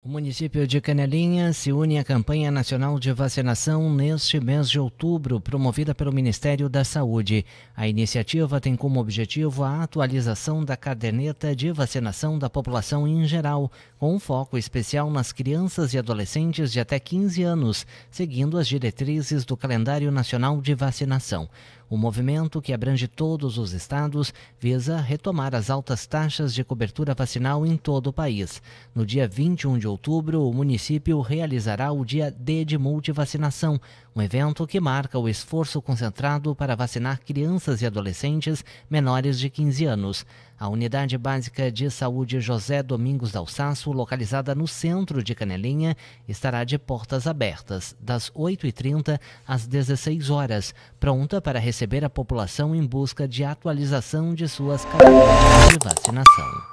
O município de Canelinha se une à campanha nacional de vacinação neste mês de outubro, promovida pelo Ministério da Saúde. A iniciativa tem como objetivo a atualização da caderneta de vacinação da população em geral, com um foco especial nas crianças e adolescentes de até 15 anos, seguindo as diretrizes do calendário nacional de vacinação. O movimento, que abrange todos os estados, visa retomar as altas taxas de cobertura vacinal em todo o país. No dia 21 de outubro, o município realizará o Dia D de Multivacinação, um evento que marca o esforço concentrado para vacinar crianças e adolescentes menores de 15 anos. A Unidade Básica de Saúde José Domingos Dalsaço, localizada no centro de Canelinha, estará de portas abertas, das 8h30 às 16 horas, pronta para receber a população em busca de atualização de suas carteiras de vacinação.